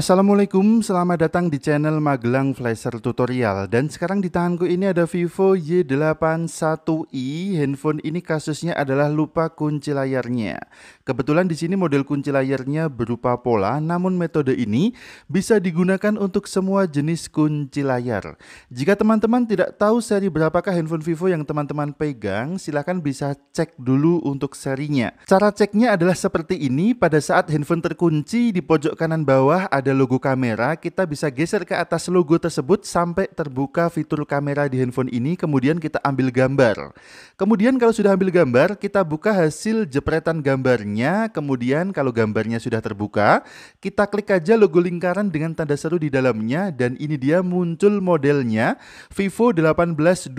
Assalamualaikum, selamat datang di channel Magelang Flasher Tutorial Dan sekarang di tanganku ini ada Vivo Y81i Handphone ini kasusnya adalah lupa kunci layarnya Kebetulan di sini model kunci layarnya berupa pola Namun metode ini bisa digunakan untuk semua jenis kunci layar Jika teman-teman tidak tahu seri berapakah handphone Vivo yang teman-teman pegang Silahkan bisa cek dulu untuk serinya Cara ceknya adalah seperti ini Pada saat handphone terkunci di pojok kanan bawah ada ada logo kamera, kita bisa geser ke atas logo tersebut sampai terbuka fitur kamera di handphone ini, kemudian kita ambil gambar. Kemudian kalau sudah ambil gambar, kita buka hasil jepretan gambarnya, kemudian kalau gambarnya sudah terbuka, kita klik aja logo lingkaran dengan tanda seru di dalamnya, dan ini dia muncul modelnya, Vivo 1812.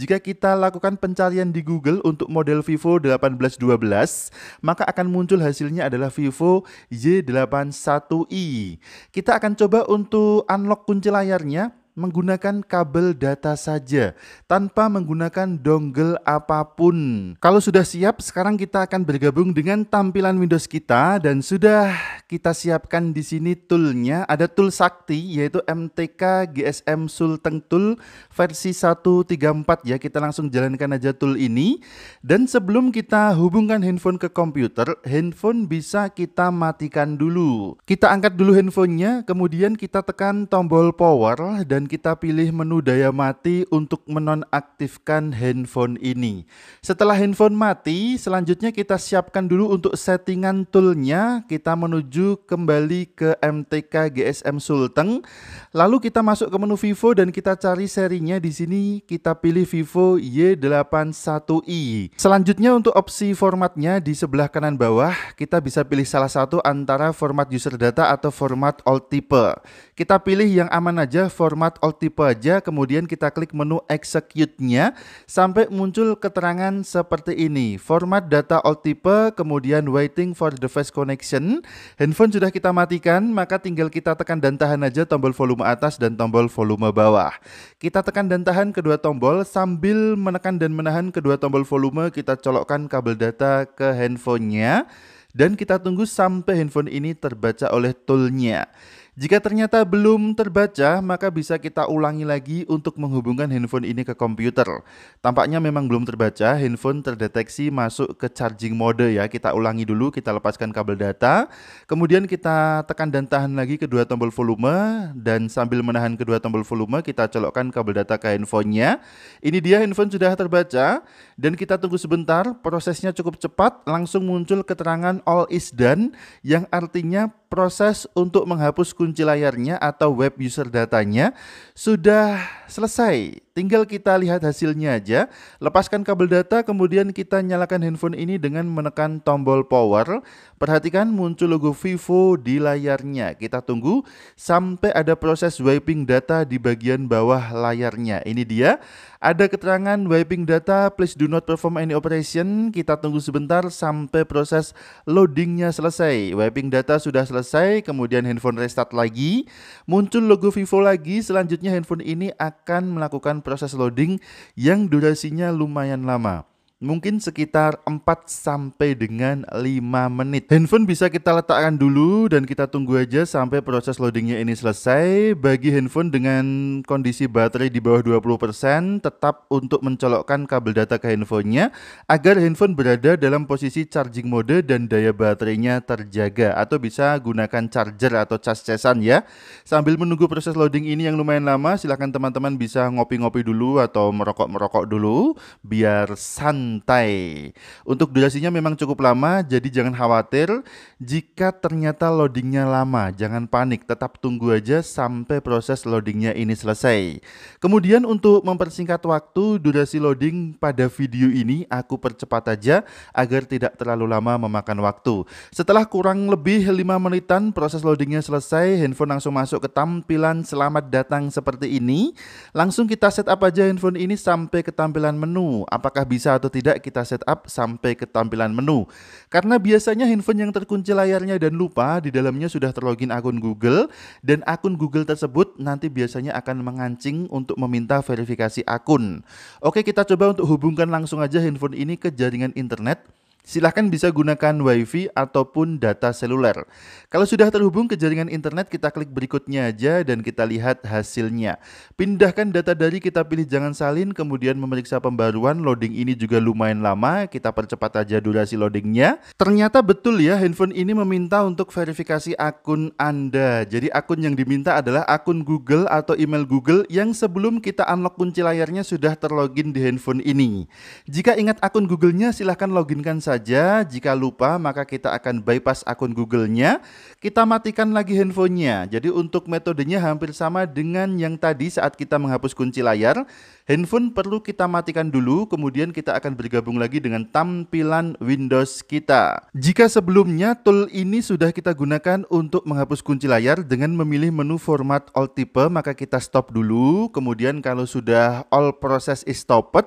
Jika kita lakukan pencarian di Google untuk model Vivo 1812, maka akan muncul hasilnya adalah Vivo Y81i. Kita akan coba untuk unlock kunci layarnya menggunakan kabel data saja tanpa menggunakan dongle apapun. Kalau sudah siap, sekarang kita akan bergabung dengan tampilan Windows kita dan sudah kita siapkan di sini toolnya. Ada tool sakti yaitu MTK GSM Sulteng Tool versi 134 ya. Kita langsung jalankan aja tool ini. Dan sebelum kita hubungkan handphone ke komputer, handphone bisa kita matikan dulu. Kita angkat dulu handphonenya, kemudian kita tekan tombol power dan kita pilih menu daya mati untuk menonaktifkan handphone ini. Setelah handphone mati, selanjutnya kita siapkan dulu untuk settingan toolnya. Kita menuju menuju kembali ke MTK GSM Sulteng. Lalu kita masuk ke menu Vivo dan kita cari serinya di sini kita pilih Vivo Y81i. Selanjutnya untuk opsi formatnya di sebelah kanan bawah kita bisa pilih salah satu antara format user data atau format old tipe. Kita pilih yang aman aja format old tipe aja kemudian kita klik menu execute-nya sampai muncul keterangan seperti ini. Format data old tipe kemudian waiting for device connection. Handphone sudah kita matikan, maka tinggal kita tekan dan tahan aja tombol volume atas dan tombol volume bawah. Kita tekan dan tahan kedua tombol sambil menekan dan menahan kedua tombol volume, kita colokkan kabel data ke handphonenya dan kita tunggu sampai handphone ini terbaca oleh toolnya. Jika ternyata belum terbaca, maka bisa kita ulangi lagi untuk menghubungkan handphone ini ke komputer. Tampaknya memang belum terbaca, handphone terdeteksi masuk ke charging mode ya. Kita ulangi dulu, kita lepaskan kabel data, kemudian kita tekan dan tahan lagi kedua tombol volume, dan sambil menahan kedua tombol volume, kita colokkan kabel data ke handphonenya. Ini dia handphone sudah terbaca, dan kita tunggu sebentar, prosesnya cukup cepat, langsung muncul keterangan all is done, yang artinya proses untuk menghapus kunci kunci layarnya atau web user datanya sudah selesai Tinggal kita lihat hasilnya aja. Lepaskan kabel data, kemudian kita nyalakan handphone ini dengan menekan tombol power. Perhatikan muncul logo Vivo di layarnya. Kita tunggu sampai ada proses wiping data di bagian bawah layarnya. Ini dia. Ada keterangan wiping data, please do not perform any operation. Kita tunggu sebentar sampai proses loadingnya selesai. Wiping data sudah selesai, kemudian handphone restart lagi. Muncul logo Vivo lagi, selanjutnya handphone ini akan melakukan proses loading yang durasinya lumayan lama mungkin sekitar 4 sampai dengan 5 menit. Handphone bisa kita letakkan dulu dan kita tunggu aja sampai proses loadingnya ini selesai. Bagi handphone dengan kondisi baterai di bawah 20% tetap untuk mencolokkan kabel data ke handphonenya agar handphone berada dalam posisi charging mode dan daya baterainya terjaga atau bisa gunakan charger atau cas cesan ya. Sambil menunggu proses loading ini yang lumayan lama, silahkan teman-teman bisa ngopi-ngopi dulu atau merokok-merokok dulu biar sun santai. Untuk durasinya memang cukup lama, jadi jangan khawatir jika ternyata loadingnya lama. Jangan panik, tetap tunggu aja sampai proses loadingnya ini selesai. Kemudian untuk mempersingkat waktu durasi loading pada video ini, aku percepat aja agar tidak terlalu lama memakan waktu. Setelah kurang lebih 5 menitan proses loadingnya selesai, handphone langsung masuk ke tampilan selamat datang seperti ini. Langsung kita set up aja handphone ini sampai ke tampilan menu, apakah bisa atau tidak tidak kita setup sampai ke tampilan menu. Karena biasanya handphone yang terkunci layarnya dan lupa di dalamnya sudah terlogin akun Google dan akun Google tersebut nanti biasanya akan mengancing untuk meminta verifikasi akun. Oke, kita coba untuk hubungkan langsung aja handphone ini ke jaringan internet silahkan bisa gunakan WiFi ataupun data seluler. Kalau sudah terhubung ke jaringan internet, kita klik berikutnya aja dan kita lihat hasilnya. Pindahkan data dari, kita pilih jangan salin, kemudian memeriksa pembaruan. Loading ini juga lumayan lama, kita percepat aja durasi loadingnya. Ternyata betul ya, handphone ini meminta untuk verifikasi akun Anda. Jadi akun yang diminta adalah akun Google atau email Google yang sebelum kita unlock kunci layarnya sudah terlogin di handphone ini. Jika ingat akun Google-nya, silahkan loginkan saja, jika lupa maka kita akan bypass akun Google-nya, kita matikan lagi handphonenya. Jadi untuk metodenya hampir sama dengan yang tadi saat kita menghapus kunci layar. Handphone perlu kita matikan dulu, kemudian kita akan bergabung lagi dengan tampilan Windows kita. Jika sebelumnya tool ini sudah kita gunakan untuk menghapus kunci layar dengan memilih menu format all tipe, maka kita stop dulu. Kemudian kalau sudah all process is stopped,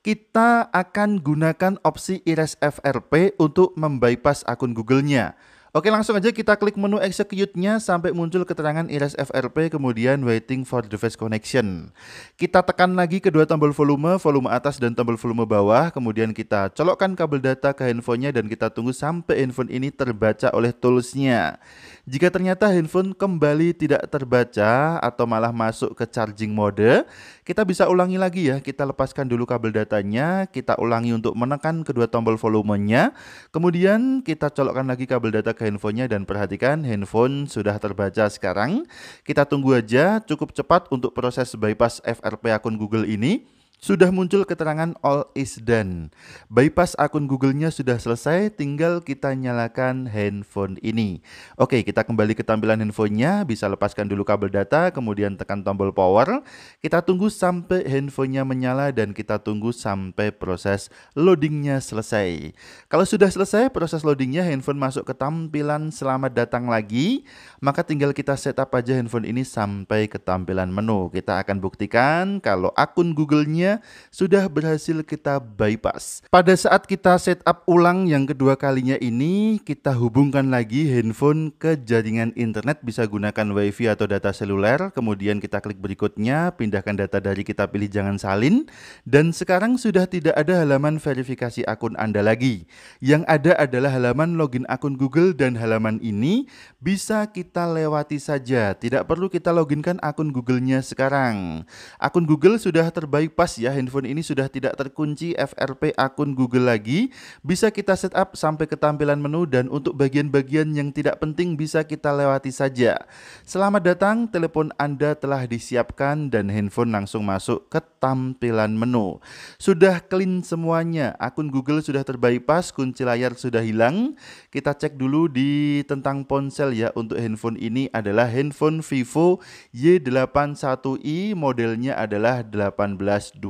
kita akan gunakan opsi Iris FRP untuk membypass akun Google-nya. Oke langsung aja kita klik menu execute-nya sampai muncul keterangan Iris FRP kemudian waiting for device connection. Kita tekan lagi kedua tombol volume, volume atas dan tombol volume bawah, kemudian kita colokkan kabel data ke handphonenya dan kita tunggu sampai handphone ini terbaca oleh tools-nya. Jika ternyata handphone kembali tidak terbaca atau malah masuk ke charging mode, kita bisa ulangi lagi ya. Kita lepaskan dulu kabel datanya, kita ulangi untuk menekan kedua tombol volumenya. Kemudian kita colokkan lagi kabel data ke handphonenya dan perhatikan handphone sudah terbaca sekarang. Kita tunggu aja cukup cepat untuk proses bypass FRP akun Google ini. Sudah muncul keterangan all is done. Bypass akun Google-nya sudah selesai, tinggal kita nyalakan handphone ini. Oke, kita kembali ke tampilan handphonenya, bisa lepaskan dulu kabel data, kemudian tekan tombol power. Kita tunggu sampai handphonenya menyala dan kita tunggu sampai proses loadingnya selesai. Kalau sudah selesai proses loadingnya, handphone masuk ke tampilan selamat datang lagi, maka tinggal kita setup aja handphone ini sampai ke tampilan menu. Kita akan buktikan kalau akun Google-nya sudah berhasil kita bypass. Pada saat kita setup ulang yang kedua kalinya ini, kita hubungkan lagi handphone ke jaringan internet bisa gunakan wifi atau data seluler. Kemudian kita klik berikutnya, pindahkan data dari kita pilih jangan salin. Dan sekarang sudah tidak ada halaman verifikasi akun Anda lagi. Yang ada adalah halaman login akun Google dan halaman ini bisa kita lewati saja. Tidak perlu kita loginkan akun Google-nya sekarang. Akun Google sudah terbypass ya, handphone ini sudah tidak terkunci FRP akun Google lagi. Bisa kita setup sampai ke tampilan menu dan untuk bagian-bagian yang tidak penting bisa kita lewati saja. Selamat datang, telepon Anda telah disiapkan dan handphone langsung masuk ke tampilan menu. Sudah clean semuanya, akun Google sudah terbypass, kunci layar sudah hilang. Kita cek dulu di tentang ponsel ya, untuk handphone ini adalah handphone Vivo Y81i, modelnya adalah 1820